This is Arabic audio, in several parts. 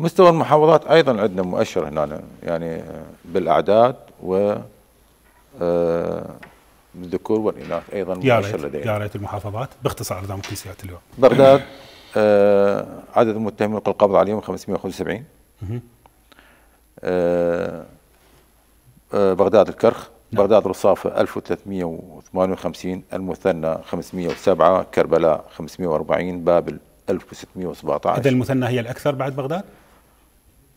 مستوى المحافظات ايضا عندنا مؤشر هنا يعني بالاعداد و آه، الذكور والاناث ايضا مؤشر لدينا يا ريت المحافظات باختصار اذا ممكن سياده اليوم بغداد آه عدد المتهمين القبض القبض عليهم 575 آه بغداد الكرخ نعم. بغداد الرصافة 1358 المثنى 507 كربلاء 540 بابل 1617 إذا المثنى هي الأكثر بعد بغداد؟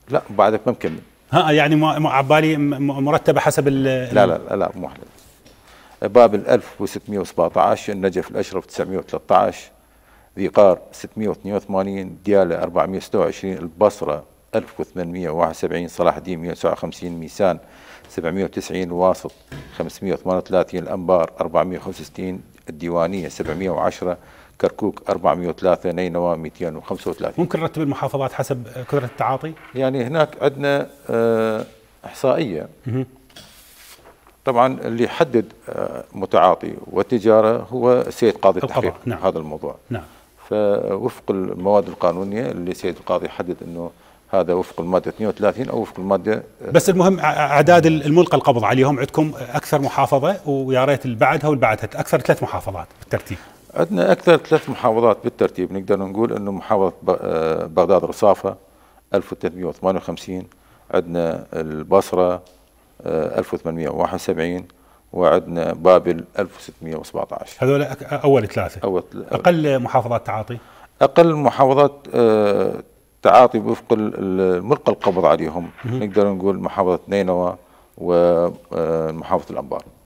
لا بعدك ما مكمل ها يعني عبالي مرتبه حسب ال لا لا لا مو باب 1617 النجف الاشرف 913 ذي قار 682 ديالة 426 البصره 1871 صلاح الدين 159 ميسان 790 واسط 538 الانبار 465 الديوانيه 710 كركوك 403 نينوى 235 ممكن نرتب المحافظات حسب كثرة التعاطي؟ يعني هناك عندنا آه، إحصائية طبعا اللي يحدد آه، متعاطي والتجارة هو السيد قاضي التحقيق نعم. هذا الموضوع نعم. فوفق المواد القانونية اللي السيد القاضي يحدد أنه هذا وفق المادة 32 أو وفق المادة آه، بس المهم أعداد الملقى القبض عليهم عندكم أكثر محافظة ويا ريت اللي بعدها واللي بعدها أكثر ثلاث محافظات بالترتيب عندنا اكثر ثلاث محافظات بالترتيب نقدر نقول انه محافظه آه، بغداد رصافه 1358 عندنا البصره 1871 آه، وعندنا بابل 1617 هذول اول ثلاثه أول, اقل محافظات تعاطي اقل محافظات آه، تعاطي وفق الملقى القبض عليهم نقدر نقول محافظه نينوى ومحافظه الانبار